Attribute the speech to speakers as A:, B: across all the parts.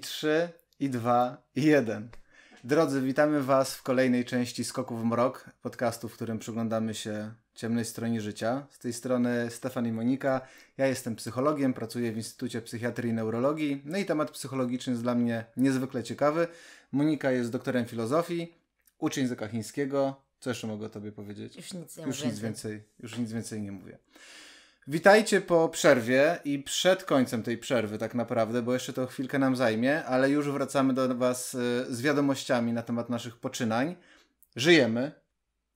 A: trzy 3, i 2, i 1. Drodzy, witamy Was w kolejnej części skoku w Mrok, podcastu, w którym przyglądamy się ciemnej stronie życia. Z tej strony Stefan i Monika. Ja jestem psychologiem, pracuję w Instytucie Psychiatrii i Neurologii. No i temat psychologiczny jest dla mnie niezwykle ciekawy. Monika jest doktorem filozofii, uczy języka chińskiego. Co jeszcze mogę o Tobie powiedzieć? Już nic nie już Nic więcej, już nic więcej nie mówię. Witajcie po przerwie i przed końcem tej przerwy tak naprawdę, bo jeszcze to chwilkę nam zajmie, ale już wracamy do Was y, z wiadomościami na temat naszych poczynań. Żyjemy.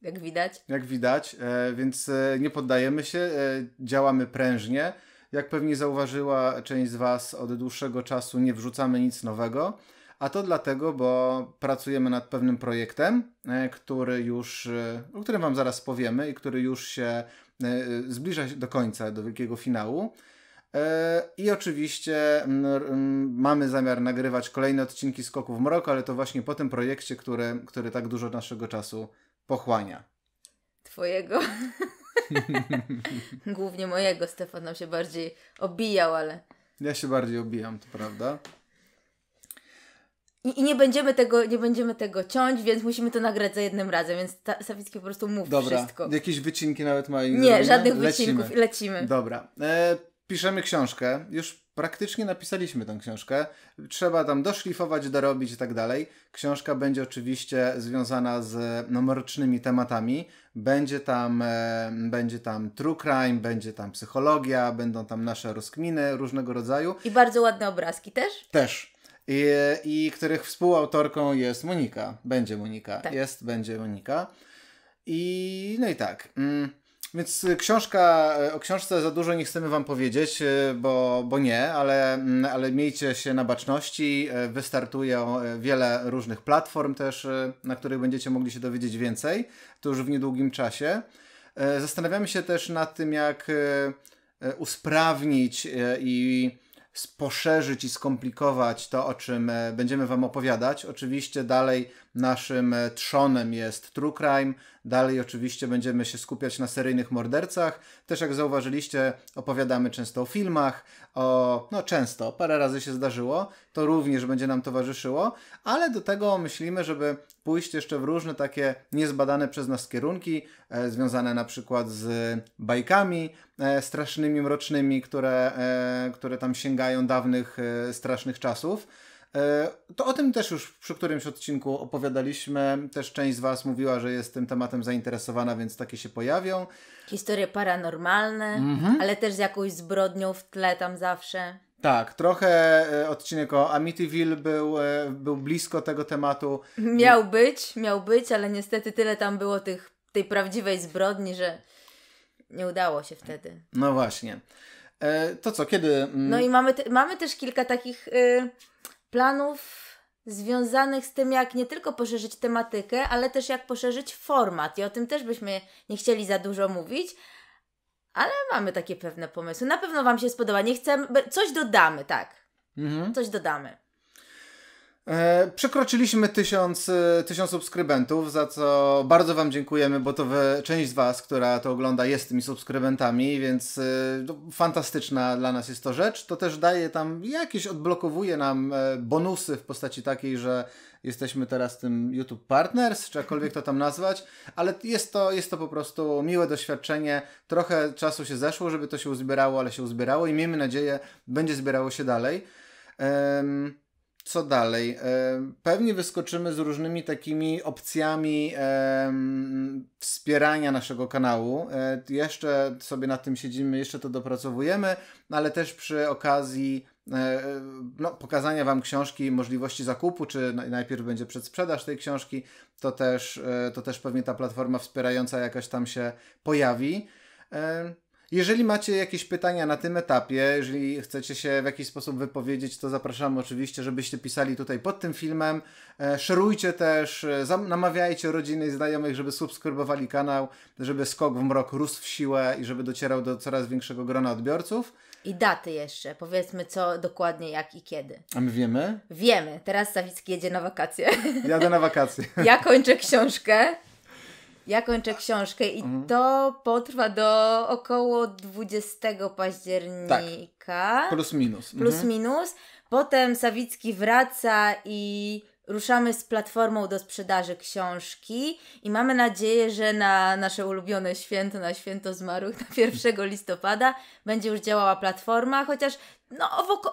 A: Jak widać. Jak widać, e, więc e, nie poddajemy się, e, działamy prężnie. Jak pewnie zauważyła część z Was od dłuższego czasu, nie wrzucamy nic nowego. A to dlatego, bo pracujemy nad pewnym projektem, który już, o którym Wam zaraz powiemy i który już się E, zbliża się do końca, do wielkiego finału. E, I oczywiście mamy zamiar nagrywać kolejne odcinki Skoków Mroku, ale to właśnie po tym projekcie, który, który tak dużo naszego czasu pochłania.
B: Twojego. Głównie mojego. Stefan nam się bardziej obijał, ale...
A: Ja się bardziej obijam, to prawda.
B: I, I, nie będziemy tego, nie będziemy tego ciąć, więc musimy to nagrać za jednym razem, więc ta, Sawicki po prostu mówi Dobra. wszystko.
A: Jakieś wycinki nawet mają. Nie, zrobione? żadnych wycinków, lecimy. Dobra. E, piszemy książkę. Już praktycznie napisaliśmy tę książkę. Trzeba tam doszlifować, dorobić i tak dalej. Książka będzie oczywiście związana z no, tematami. Będzie tam, e, będzie tam true crime, będzie tam psychologia, będą tam nasze rozkminy różnego rodzaju.
B: I bardzo ładne obrazki też?
A: Też. I, i których współautorką jest Monika. Będzie Monika. Tak. Jest, będzie Monika. I no i tak. Mm. Więc książka, e, o książce za dużo nie chcemy wam powiedzieć, e, bo, bo nie, ale, mm, ale miejcie się na baczności. E, wystartuje wiele różnych platform też, na których będziecie mogli się dowiedzieć więcej. To już w niedługim czasie. Zastanawiamy się też nad tym, jak usprawnić i poszerzyć i skomplikować to, o czym e, będziemy Wam opowiadać. Oczywiście dalej Naszym e, trzonem jest True Crime. Dalej oczywiście będziemy się skupiać na seryjnych mordercach. Też jak zauważyliście, opowiadamy często o filmach, o no często, parę razy się zdarzyło. To również będzie nam towarzyszyło, ale do tego myślimy, żeby pójść jeszcze w różne takie niezbadane przez nas kierunki, e, związane na przykład z bajkami e, strasznymi, mrocznymi, które, e, które tam sięgają dawnych e, strasznych czasów. E, to o tym też już przy którymś odcinku opowiadaliśmy. Też część z Was mówiła, że jest tym tematem zainteresowana, więc takie się pojawią.
B: Historie paranormalne, mhm. ale też z jakąś zbrodnią w tle tam zawsze.
A: Tak, trochę e, odcinek o Amityville był, e, był blisko tego tematu.
B: Miał być, miał być, ale niestety tyle tam było tych, tej prawdziwej zbrodni, że nie udało się wtedy.
A: No właśnie. To co, kiedy. Mm, no i
B: mamy, te, mamy też kilka takich. Y, planów związanych z tym, jak nie tylko poszerzyć tematykę, ale też jak poszerzyć format. I o tym też byśmy nie chcieli za dużo mówić, ale mamy takie pewne pomysły. Na pewno Wam się spodoba. Nie chcemy, coś dodamy, tak. Mhm. Coś dodamy.
A: E, przekroczyliśmy tysiąc, e, tysiąc subskrybentów, za co bardzo Wam dziękujemy, bo to wy, część z Was, która to ogląda, jest tymi subskrybentami, więc e, no, fantastyczna dla nas jest to rzecz. To też daje tam jakieś, odblokowuje nam bonusy w postaci takiej, że jesteśmy teraz tym YouTube Partners, czy jakkolwiek to tam nazwać, ale jest to, jest to po prostu miłe doświadczenie. Trochę czasu się zeszło, żeby to się uzbierało, ale się uzbierało i miejmy nadzieję, będzie zbierało się dalej. Um, co dalej? E, pewnie wyskoczymy z różnymi takimi opcjami wspierania naszego kanału. E, jeszcze sobie nad tym siedzimy, jeszcze to dopracowujemy, ale też przy okazji e, no, pokazania Wam książki, możliwości zakupu, czy najpierw będzie przedsprzedaż tej książki, to też, to też pewnie ta platforma wspierająca jakaś tam się pojawi. Jeżeli macie jakieś pytania na tym etapie, jeżeli chcecie się w jakiś sposób wypowiedzieć, to zapraszamy oczywiście, żebyście pisali tutaj pod tym filmem. E, szerujcie też, e, namawiajcie rodziny i znajomych, żeby subskrybowali kanał, żeby skok w mrok rósł w siłę i żeby docierał do coraz większego grona odbiorców.
B: I daty jeszcze, powiedzmy co dokładnie, jak i kiedy.
A: A my wiemy?
B: Wiemy. Teraz Sawicki jedzie na wakacje.
A: Jadę na wakacje. ja
B: kończę książkę. Ja kończę książkę i mhm. to potrwa do około 20 października. Tak. Plus minus. Plus mhm. minus. Potem Sawicki wraca i ruszamy z platformą do sprzedaży książki i mamy nadzieję, że na nasze ulubione święto, na święto zmarłych, na 1 listopada będzie już działała platforma, chociaż no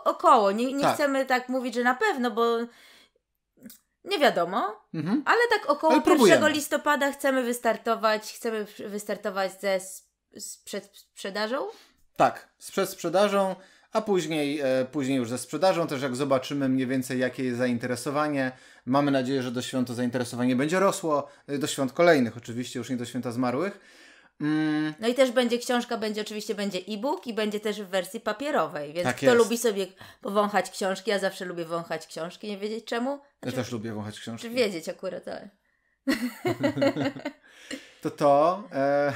B: około, nie, nie tak. chcemy tak mówić, że na pewno, bo nie wiadomo, mhm. ale tak około ale 1 listopada chcemy wystartować, chcemy wystartować ze przed sprzedażą?
A: Tak, z przed sprzedażą, a później, e, później już ze sprzedażą też jak zobaczymy mniej więcej jakie jest zainteresowanie. Mamy nadzieję, że do świąt to zainteresowanie będzie rosło, e, do świąt kolejnych oczywiście, już nie do święta zmarłych. Mm.
B: No i też będzie książka, będzie oczywiście będzie e-book i będzie też w wersji papierowej, więc tak kto jest. lubi sobie powąchać książki, ja zawsze lubię wąchać książki, nie wiedzieć czemu. Znaczy, ja też
A: lubię wąchać książki.
B: Czy wiedzieć akurat, ale...
A: to to... E...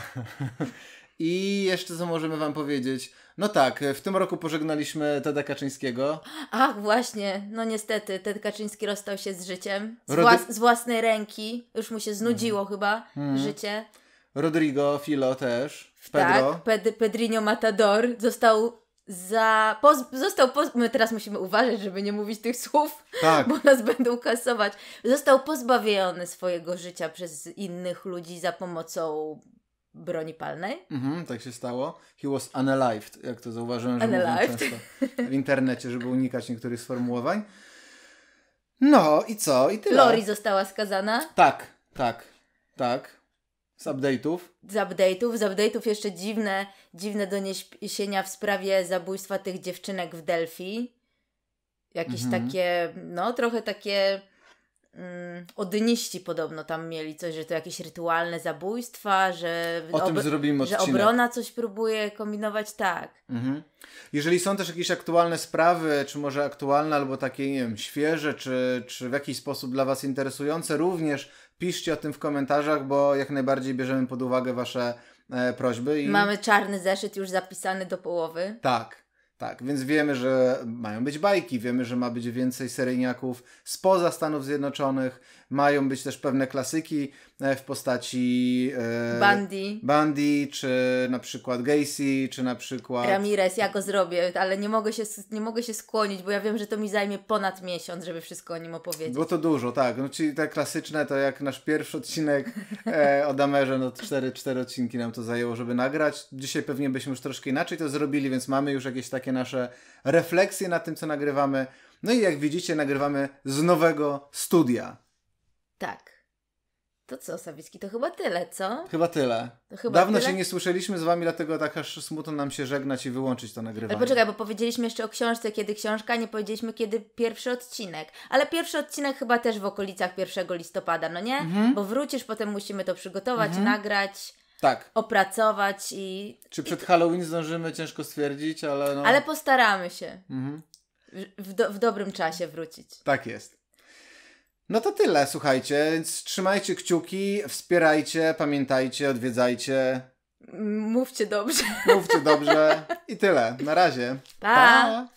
A: I jeszcze co możemy Wam powiedzieć? No tak, w tym roku pożegnaliśmy Teda Kaczyńskiego.
B: Ach, właśnie, no niestety, Ted Kaczyński rozstał się z życiem. Z, Rody... z własnej ręki, już mu się znudziło mhm. chyba mhm. życie.
A: Rodrigo, Filo też. Tak, Pedro. Tak,
B: Ped Pedrinho Matador został za. Poz, został. Poz, my teraz musimy uważać, żeby nie mówić tych słów, tak. bo nas będą kasować. Został pozbawiony swojego życia przez innych ludzi za pomocą broni palnej.
A: Mhm, tak się stało. He was unalived, jak to zauważyłem, że unalived. często w internecie, żeby unikać niektórych sformułowań. No i co? I tyle. Lori
B: została skazana.
A: Tak, tak, tak. Z update'ów?
B: Z update'ów, z update'ów jeszcze dziwne, dziwne doniesienia w sprawie zabójstwa tych dziewczynek w Delphi. Jakieś mhm. takie, no trochę takie mm, odyniści podobno tam mieli coś, że to jakieś rytualne zabójstwa, że, o ob- tym zrobimy że obrona coś próbuje kombinować, tak.
A: Mhm. Jeżeli są też jakieś aktualne sprawy, czy może aktualne, albo takie, nie wiem, świeże, czy, czy w jakiś sposób dla Was interesujące, również piszcie o tym w komentarzach, bo jak najbardziej bierzemy pod uwagę Wasze e, prośby. I... Mamy czarny
B: zeszyt już zapisany do połowy.
A: Tak. Tak, więc wiemy, że mają być bajki, wiemy, że ma być więcej seryjniaków spoza Stanów Zjednoczonych, mają być też pewne klasyki e, w postaci e, Bandi, czy na przykład Gacy, czy na przykład... Ramirez,
B: ja go zrobię, ale nie mogę, się, nie mogę się skłonić, bo ja wiem, że to mi zajmie ponad miesiąc, żeby wszystko o nim opowiedzieć. Bo to
A: dużo, tak. No, czyli te klasyczne, to jak nasz pierwszy odcinek e, o Damerze, no 4 cztery odcinki nam to zajęło, żeby nagrać. Dzisiaj pewnie byśmy już troszkę inaczej to zrobili, więc mamy już jakieś takie takie nasze refleksje na tym, co nagrywamy. No i jak widzicie, nagrywamy z nowego studia.
B: Tak. To co, Sawicki, to chyba tyle, co?
A: Chyba tyle. Chyba Dawno tyle? się nie słyszeliśmy z wami, dlatego tak aż smutno nam się żegnać i wyłączyć to nagrywanie. Ale poczekaj, bo
B: powiedzieliśmy jeszcze o książce, kiedy książka, nie powiedzieliśmy kiedy pierwszy odcinek. Ale pierwszy odcinek chyba też w okolicach 1 listopada, no nie? Mhm. Bo wrócisz, potem musimy to przygotować, mhm. nagrać tak. opracować i.
A: Czy przed Halloween zdążymy, ciężko stwierdzić, ale. No... Ale
B: postaramy się. Mhm. W, do, w dobrym czasie wrócić.
A: Tak jest. No to tyle, słuchajcie, więc trzymajcie kciuki, wspierajcie, pamiętajcie, odwiedzajcie.
B: Mówcie dobrze.
A: Mówcie dobrze i tyle. Na razie.
B: pa. pa.